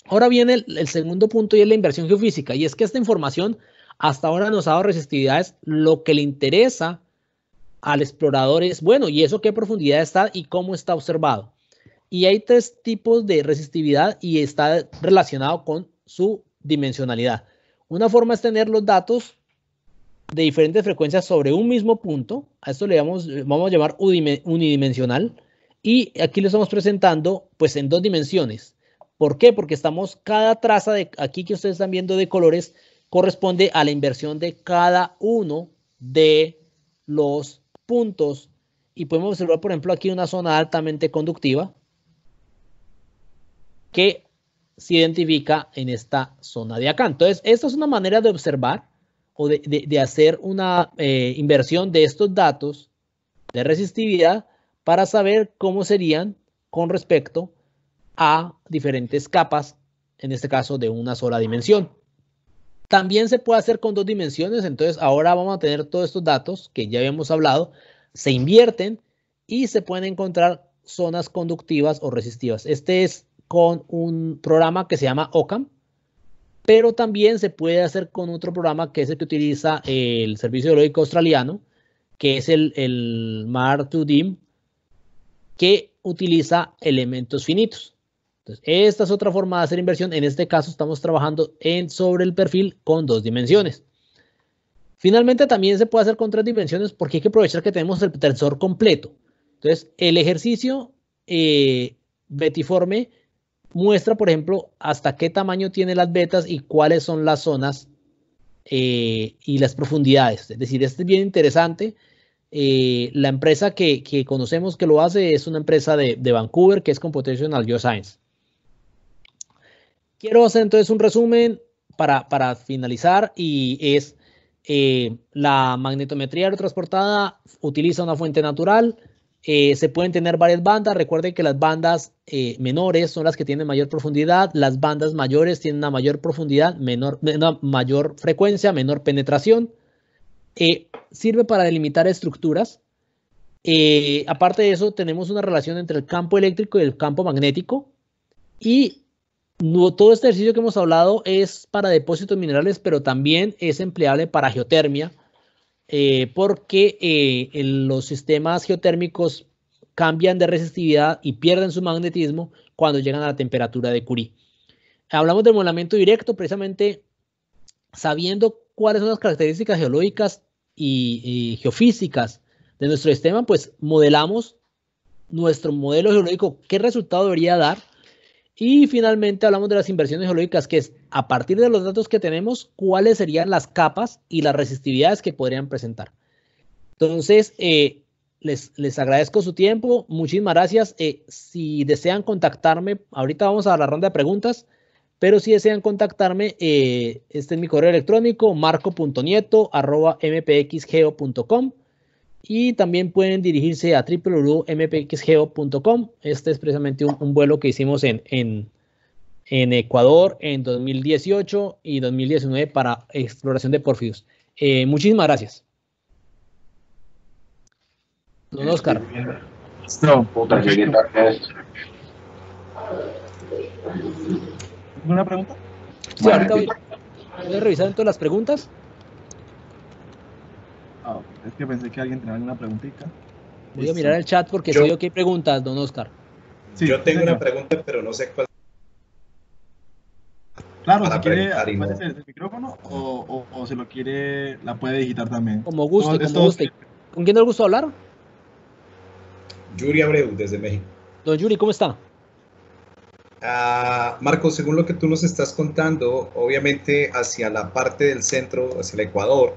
Ahora viene el, el, segundo punto y es la inversión geofísica, y es que esta información hasta ahora nos ha dado resistividades. Lo que le interesa al explorador es, bueno, ¿y eso qué profundidad está y cómo está observado? Y hay tres tipos de resistividad y está relacionado con su dimensionalidad. Una forma es tener los datos de diferentes frecuencias sobre un mismo punto. A esto le vamos, vamos a llamar unidimensional. Y aquí lo estamos presentando pues en dos dimensiones. ¿Por qué? Porque estamos, cada traza de aquí que ustedes están viendo de colores corresponde a la inversión de cada uno de los puntos y podemos observar, por ejemplo, aquí una zona altamente conductiva que se identifica en esta zona de acá. Entonces, esta es una manera de observar o de, hacer una eh, inversión de estos datos de resistividad para saber cómo serían con respecto a diferentes capas, en este caso de una sola dimensión. También se puede hacer con dos dimensiones, entonces ahora vamos a tener todos estos datos que ya habíamos hablado, se invierten y se pueden encontrar zonas conductivas o resistivas. Este es con un programa que se llama OCAM, pero también se puede hacer con otro programa que es el que utiliza el Servicio Geológico Australiano, que es el, el MAR2DIM, que utiliza elementos finitos. Entonces, esta es otra forma de hacer inversión. En este caso, estamos trabajando sobre el perfil con dos dimensiones. Finalmente, también se puede hacer con tres dimensiones porque hay que aprovechar que tenemos el tensor completo. Entonces, el ejercicio eh, betiforme muestra, por ejemplo, hasta qué tamaño tiene las betas y cuáles son las zonas eh, y las profundidades. Es decir, este es bien interesante. Eh, la empresa que, conocemos que lo hace es una empresa de Vancouver que es Computational Geoscience. Quiero hacer entonces un resumen para, para finalizar y es eh, la magnetometría aerotransportada utiliza una fuente natural. Eh, se pueden tener varias bandas. Recuerden que las bandas eh, menores son las que tienen mayor profundidad. Las bandas mayores tienen una mayor profundidad, menor, una mayor frecuencia, menor penetración. sirve para delimitar estructuras. aparte de eso, tenemos una relación entre el campo eléctrico y el campo magnético. Y todo este ejercicio que hemos hablado es para depósitos minerales, pero también es empleable para geotermia, eh, porque eh, los sistemas geotérmicos cambian de resistividad y pierden su magnetismo cuando llegan a la temperatura de Curie. Hablamos del modelamiento directo, precisamente sabiendo cuáles son las características geológicas y geofísicas de nuestro sistema, pues modelamos nuestro modelo geológico, qué resultado debería dar y finalmente hablamos de las inversiones geológicas, que es a partir de los datos que tenemos, cuáles serían las capas y las resistividades que podrían presentar. Entonces, eh, les, les, agradezco su tiempo, muchísimas gracias. Eh, si desean contactarme, ahorita vamos a la ronda de preguntas, pero si desean contactarme, eh, este es mi correo electrónico, marco.nieto.mpxgeo.com. Y también pueden dirigirse a www.mpxgeo.com. Este es precisamente un, vuelo que hicimos en, en, en, Ecuador en 2018 y 2019 para exploración de pórfidos eh, muchísimas gracias. Don Oscar. No, ¿Alguna pregunta? Sí, ahorita voy, a revisar todas las preguntas. Ah, es que pensé que alguien tenía alguna preguntita. Voy a mirar el chat porque sé que hay preguntas, don Oscar. Sí, yo tengo una pregunta, pero no sé cuál. Claro, si quiere desde el micrófono o, se lo quiere, la puede digitar también. Como guste, como guste. ¿Con quién le gusta hablar? Yuri Abreu, desde México. Don Yuri, ¿cómo está? Ah, Marco, según lo que tú nos estás contando, obviamente hacia la parte del centro, hacia el Ecuador,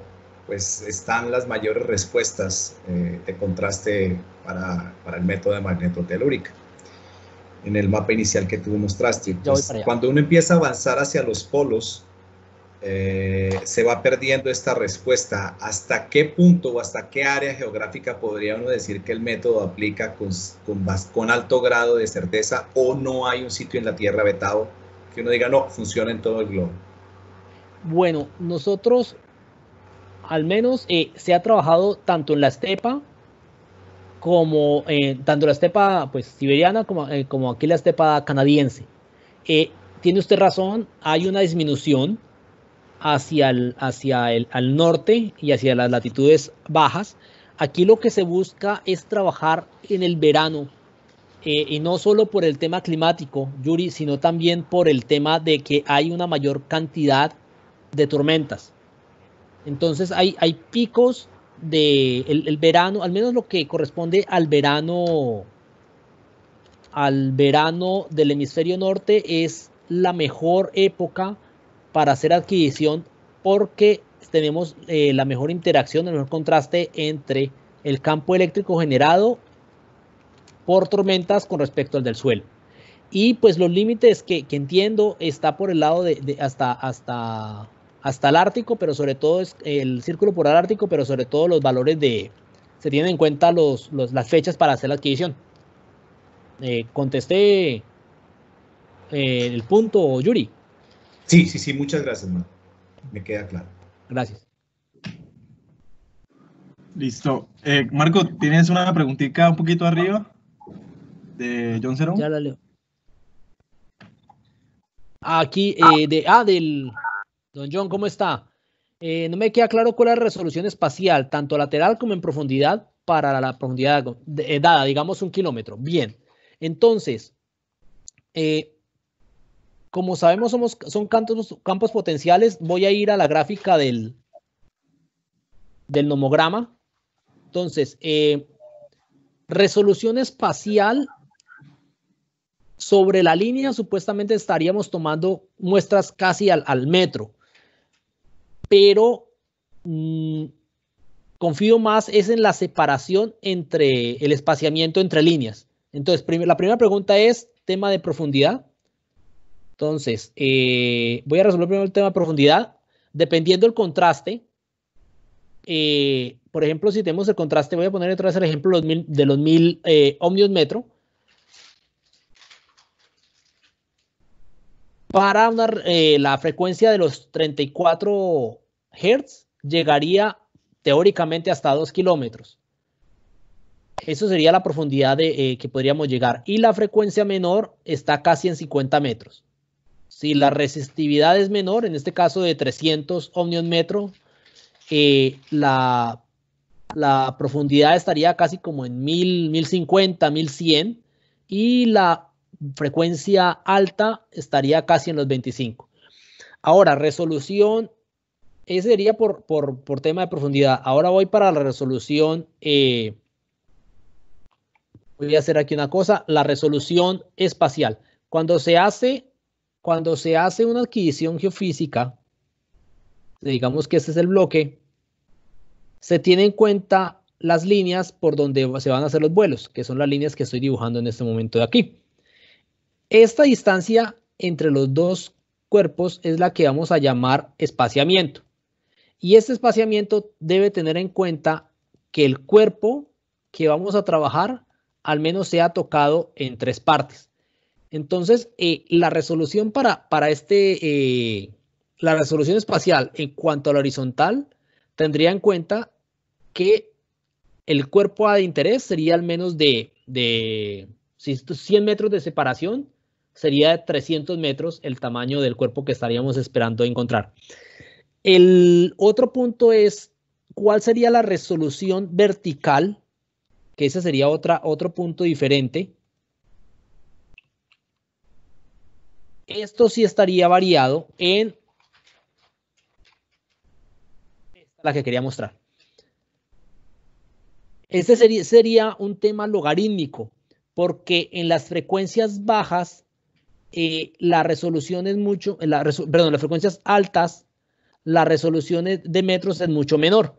pues están las mayores respuestas eh, de contraste para, el método de magnetotelúrica. En el mapa inicial que tú mostraste, Entonces, pues, cuando uno empieza a avanzar hacia los polos, eh, se va perdiendo esta respuesta. ¿Hasta qué punto o hasta qué área geográfica podría uno decir que el método aplica con, con, con alto grado de certeza o no hay un sitio en la Tierra vetado que uno diga, no, funciona en todo el globo? Bueno, nosotros al menos eh, se ha trabajado tanto en la estepa como eh, tanto la estepa pues siberiana como, eh, como aquí la estepa canadiense. Eh, tiene usted razón, hay una disminución hacia el, hacia el norte y hacia las latitudes bajas. Aquí lo que se busca es trabajar en el verano eh, y no solo por el tema climático, Yuri, sino también por el tema de que hay una mayor cantidad de tormentas. Entonces hay, hay picos de el, verano, al menos lo que corresponde al verano, al verano del hemisferio norte es la mejor época para hacer adquisición porque tenemos eh, la mejor interacción, el mejor contraste entre el campo eléctrico generado por tormentas con respecto al del suelo. Y pues los límites que, que entiendo está por el lado de, de hasta, hasta hasta el Ártico, pero sobre todo es el círculo polar ártico, pero sobre todo los valores de... Se tienen en cuenta las fechas para hacer la adquisición. Eh, ¿Contesté eh, el punto, Yuri? Sí, sí, sí, muchas gracias, man. Me queda claro. Gracias. Listo. Eh, Marco, ¿tienes una preguntita un poquito arriba de John Cerón? Ya la leo. Aquí, de, ah, del, Don John, ¿cómo está? Eh, no me queda claro cuál es la resolución espacial, tanto lateral como en profundidad, para la profundidad eh, dada, digamos un kilómetro. Bien, entonces, eh, como sabemos, somos, son campos, campos potenciales. Voy a ir a la gráfica del, del nomograma. Entonces, resolución espacial sobre la línea, supuestamente estaríamos tomando muestras casi al metro pero mm, confío más es en la separación entre el espaciamiento entre líneas. Entonces, la primera pregunta es tema de profundidad. Entonces, eh, voy a resolver primero el tema de profundidad. Dependiendo del contraste, eh, por ejemplo, si tenemos el contraste, voy a poner otra vez el ejemplo de los mil, eh, ohmios metro. para eh, la frecuencia de los 34 Hz llegaría teóricamente hasta 2 kilómetros. Eso sería la profundidad de, eh, que podríamos llegar. Y la frecuencia menor está casi en 50 metros. Si la resistividad es menor, en este caso de 300 ohmios metro, eh, la, la, profundidad estaría casi como en 1000, 1050, 1100 y la frecuencia alta estaría casi en los 25. Ahora, resolución, ese sería por, tema de profundidad. Ahora voy para la resolución. Eh, voy a hacer aquí una cosa, la resolución espacial. Cuando se hace, cuando se hace una adquisición geofísica, digamos que ese es el bloque, se tiene en cuenta las líneas por donde se van a hacer los vuelos, que son las líneas que estoy dibujando en este momento de aquí. Esta distancia entre los dos cuerpos es la que vamos a llamar espaciamiento. Y este espaciamiento debe tener en cuenta que el cuerpo que vamos a trabajar al menos sea tocado en tres partes. Entonces, eh, la resolución para, para este, eh, la resolución espacial en cuanto a la horizontal tendría en cuenta que el cuerpo A de interés sería al menos de, de 100 metros de separación sería de 300 metros el tamaño del cuerpo que estaríamos esperando encontrar. El otro punto es cuál sería la resolución vertical, que ese sería otra, otro punto diferente. Esto sí estaría variado en la que quería mostrar. Este sería un tema logarítmico, porque en las frecuencias bajas eh, la resolución es mucho, eh, la perdón, las frecuencias altas, la resolución de metros es mucho menor.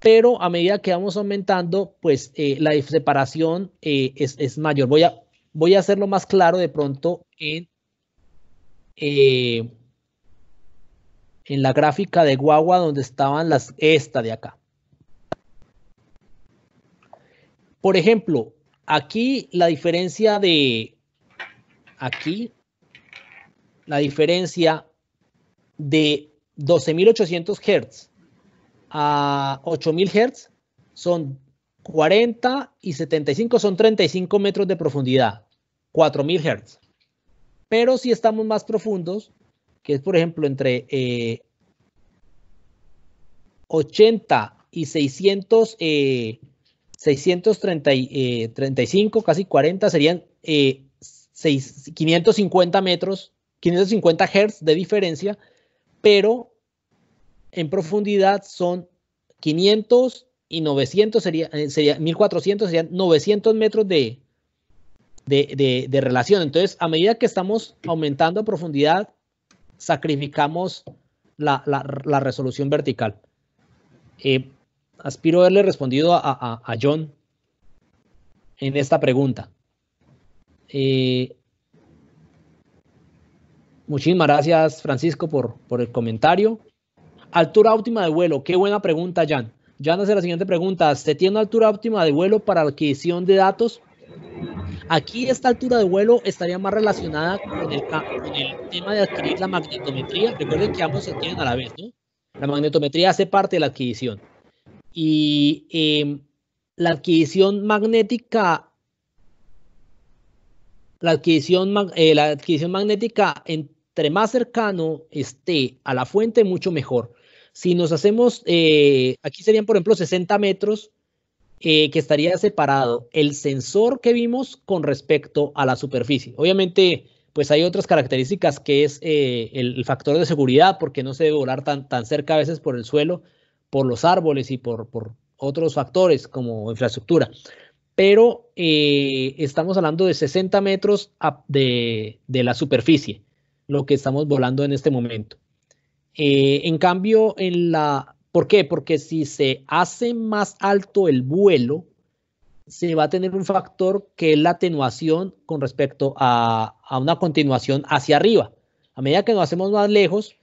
Pero a medida que vamos aumentando, pues eh, la separación es, mayor. Voy a, voy a hacerlo más claro de pronto en, en la gráfica de Guagua donde estaban las, esta de acá. Por ejemplo, aquí la diferencia de, aquí la diferencia de 12.800 Hz a 8.000 Hz son 40 y 75 son 35 metros de profundidad, 4.000 Hz. Pero si estamos más profundos, que es por ejemplo entre 80 eh, y 600, eh, eh, casi 40, serían 550 metros 550 Hz de diferencia, pero en profundidad son 500 y 900, sería, 1400, eh, serían 900 metros de, de, relación. Entonces, a medida que estamos aumentando profundidad, sacrificamos la, resolución vertical. Eh, aspiro haberle respondido a, John en esta pregunta. Eh, Muchísimas gracias, Francisco, por, por el comentario. Altura óptima de vuelo. Qué buena pregunta, Jan. Jan hace la siguiente pregunta. ¿Se tiene una altura óptima de vuelo para adquisición de datos? Aquí esta altura de vuelo estaría más relacionada con el, tema de adquirir la magnetometría. Recuerden que ambos se tienen a la vez, ¿no? La magnetometría hace parte de la adquisición. Y em, la adquisición magnética, la adquisición, eh, la adquisición magnética en entre más cercano esté a la fuente, mucho mejor. Si nos hacemos, eh, aquí serían, por ejemplo, 60 metros, eh, que estaría separado el sensor que vimos con respecto a la superficie. Obviamente, pues hay otras características que es eh, el, factor de seguridad, porque no se debe volar tan, tan cerca a veces por el suelo, por los árboles y por, otros factores como infraestructura. Pero estamos hablando de 60 metros de, la superficie lo que estamos volando en este momento. Eh, en cambio, en la, ¿por qué? Porque si se hace más alto el vuelo, se va a tener un factor que es la atenuación con respecto a, una continuación hacia arriba. A medida que nos hacemos más lejos,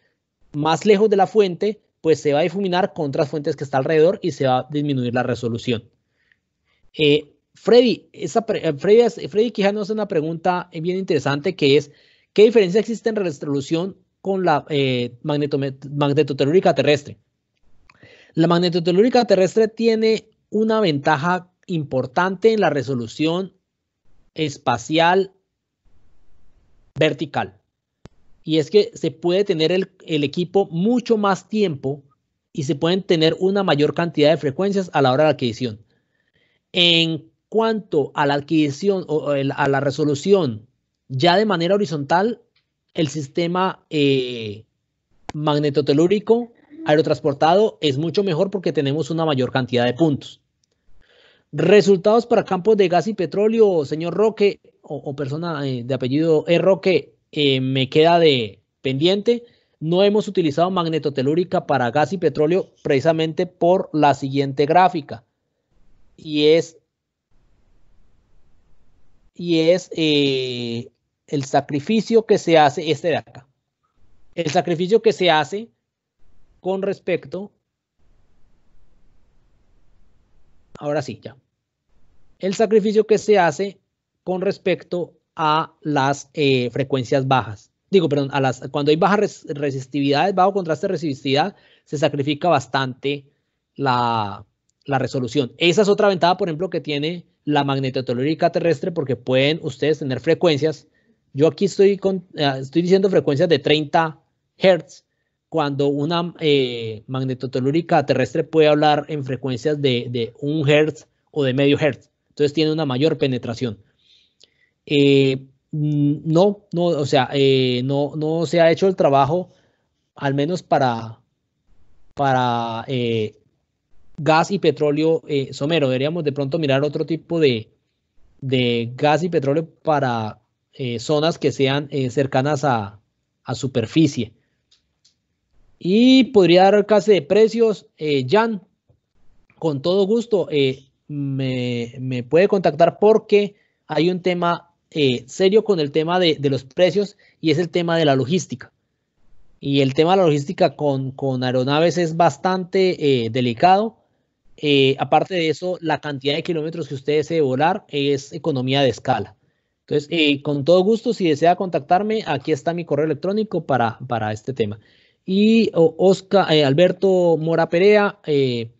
más lejos de la fuente, pues se va a difuminar con otras fuentes que está alrededor y se va a disminuir la resolución. Eh, Freddy, esa eh, Freddy, Freddy Quijano hace una pregunta bien interesante que es, ¿Qué diferencia existe en resolución con la eh, magnetotelúrica terrestre? La magnetotelúrica terrestre tiene una ventaja importante en la resolución espacial vertical. Y es que se puede tener el, el, equipo mucho más tiempo y se pueden tener una mayor cantidad de frecuencias a la hora de la adquisición. En cuanto a la adquisición o a la resolución ya de manera horizontal, el sistema eh, magnetotelúrico aerotransportado es mucho mejor porque tenemos una mayor cantidad de puntos. Resultados para campos de gas y petróleo, señor Roque, o, persona eh, de apellido E. Roque, eh, me queda de pendiente. No hemos utilizado magnetotelúrica para gas y petróleo precisamente por la siguiente gráfica. Y es, y es el sacrificio que se hace, este de acá, el sacrificio que se hace con respecto, ahora sí, ya, el sacrificio que se hace con respecto a las eh, frecuencias bajas. Digo, perdón, a las, cuando hay baja resistividades, resistividad, bajo contraste de resistividad, se sacrifica bastante la, la resolución. Esa es otra ventaja, por ejemplo, que tiene la magnetotelúrica terrestre porque pueden ustedes tener frecuencias yo aquí estoy, con, eh, estoy diciendo frecuencias de 30 Hz, cuando una eh, magnetotelúrica terrestre puede hablar en frecuencias de, de 1 Hz o de medio Hz. Entonces tiene una mayor penetración. Eh, no, no, o sea, eh, no, no se ha hecho el trabajo, al menos para, para gas y petróleo somero. Deberíamos de pronto mirar otro tipo de, de gas y petróleo para eh, zonas que sean eh, cercanas a, superficie. Y podría dar clase de precios, eh, Jan, con todo gusto, me, puede contactar porque hay un tema serio con el tema de, los precios y es el tema de la logística. Y el tema de la logística con, aeronaves es bastante delicado. aparte de eso, la cantidad de kilómetros que usted desee volar es economía de escala. Entonces, eh, con todo gusto, si desea contactarme, aquí está mi correo electrónico para, para este tema. Y Oscar, eh, Alberto Mora Perea, en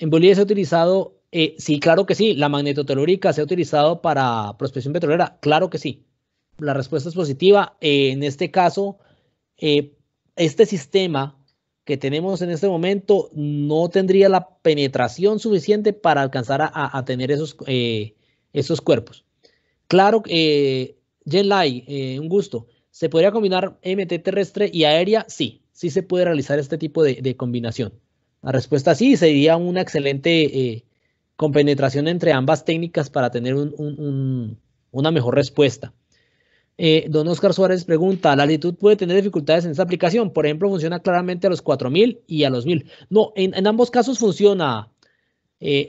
eh, Bolivia se ha utilizado, sí, claro que sí, la magnetotelúrica se ha utilizado para prospección petrolera, claro que sí. La respuesta es positiva. en este caso, este sistema que tenemos en este momento no tendría la penetración suficiente para alcanzar a, a tener esos, esos cuerpos. Claro, eh, Lai, eh, un gusto. ¿Se podría combinar MT terrestre y aérea? Sí, sí se puede realizar este tipo de, combinación. La respuesta sí, sería una excelente eh, compenetración entre ambas técnicas para tener una mejor respuesta. Eh, don Oscar Suárez pregunta, ¿la altitud puede tener dificultades en esta aplicación? Por ejemplo, funciona claramente a los 4000 y a los 1000. No, en, ambos casos funciona,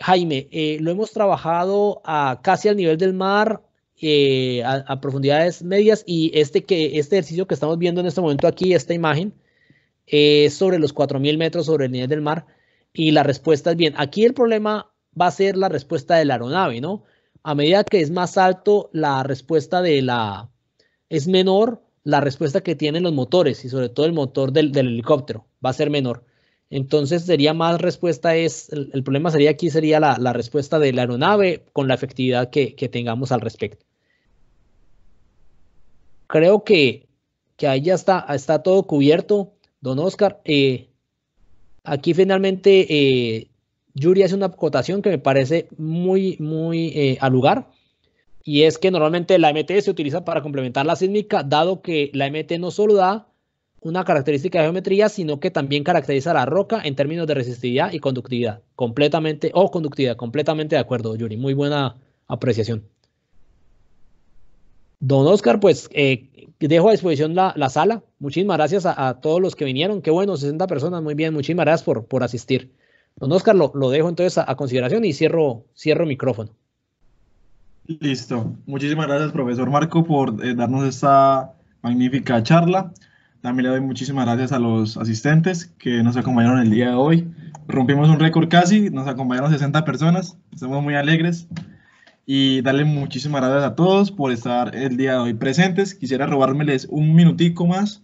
Jaime. lo hemos trabajado a casi al nivel del mar eh, a, profundidades medias y este, que, este ejercicio que estamos viendo en este momento aquí, esta imagen, eh, es sobre los 4.000 metros sobre el nivel del mar y la respuesta es bien. Aquí el problema va a ser la respuesta de la aeronave, ¿no? A medida que es más alto, la respuesta de la... es menor la respuesta que tienen los motores y sobre todo el motor del, helicóptero va a ser menor. Entonces sería más respuesta es, el, problema sería aquí sería la, respuesta de la aeronave con la efectividad que tengamos al respecto creo que, ahí ya está, está todo cubierto, don Oscar. Eh, aquí finalmente eh, Yuri hace una acotación que me parece muy, muy eh, al lugar. Y es que normalmente la MT se utiliza para complementar la sísmica, dado que la MT no solo da una característica de geometría, sino que también caracteriza a la roca en términos de resistividad y conductividad. Completamente, o oh, conductividad, completamente de acuerdo, Yuri. Muy buena apreciación. Don Oscar, pues eh, dejo a disposición la, sala. Muchísimas gracias a, todos los que vinieron. Qué bueno, 60 personas, muy bien. Muchísimas gracias por, por asistir. Don Oscar, lo, lo dejo entonces a, consideración y cierro, cierro micrófono. Listo. Muchísimas gracias, profesor Marco, por eh, darnos esta magnífica charla. También le doy muchísimas gracias a los asistentes que nos acompañaron el día de hoy. Rompimos un récord casi, nos acompañaron 60 personas, estamos muy alegres y darle muchísimas gracias a todos por estar el día de hoy presentes. Quisiera robármeles un minutico más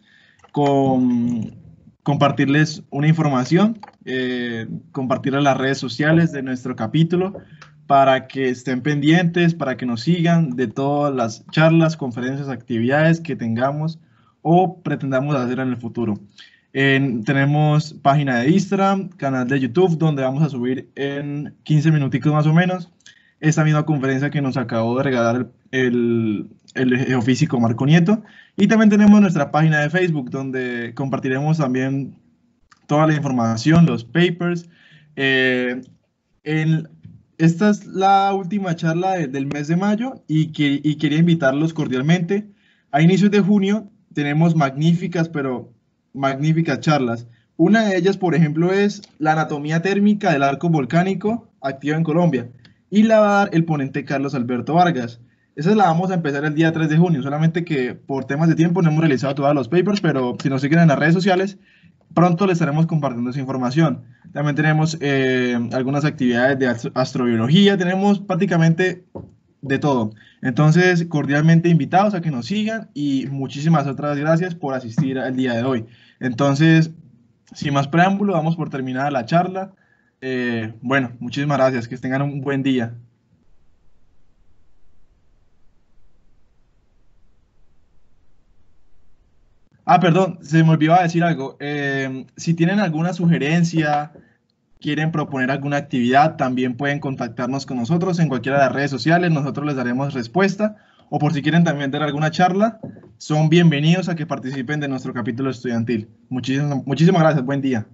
con compartirles una información, eh, compartir las redes sociales de nuestro capítulo para que estén pendientes, para que nos sigan de todas las charlas, conferencias, actividades que tengamos o pretendamos hacer en el futuro. tenemos página de Instagram, canal de YouTube, donde vamos a subir en 15 minutitos más o menos esta misma conferencia que nos acabó de regalar el, el, geofísico Marco Nieto. Y también tenemos nuestra página de Facebook, donde compartiremos también toda la información, los papers. Eh, esta es la última charla del mes de mayo y, quería invitarlos cordialmente. A inicios de junio tenemos magníficas, pero magníficas charlas. Una de ellas, por ejemplo, es la anatomía térmica del arco volcánico activo en Colombia y la va a dar el ponente Carlos Alberto Vargas. Esa la vamos a empezar el día 3 de junio, solamente que por temas de tiempo no hemos realizado todos los papers, pero si nos siguen en las redes sociales, pronto les estaremos compartiendo esa información. También tenemos eh, algunas actividades de astrobiología, tenemos prácticamente de todo. Entonces, cordialmente invitados a que nos sigan y muchísimas otras gracias por asistir al día de hoy. Entonces, sin más preámbulo, vamos por terminada la charla. Eh, bueno, muchísimas gracias. Que tengan un buen día. Ah, perdón, se me olvidó decir algo. Eh, si tienen alguna sugerencia, quieren proponer alguna actividad, también pueden contactarnos con nosotros en cualquiera de las redes sociales. Nosotros les daremos respuesta. O por si quieren también dar alguna charla, son bienvenidos a que participen de nuestro capítulo estudiantil. Muchísimas, muchísimas gracias. Buen día.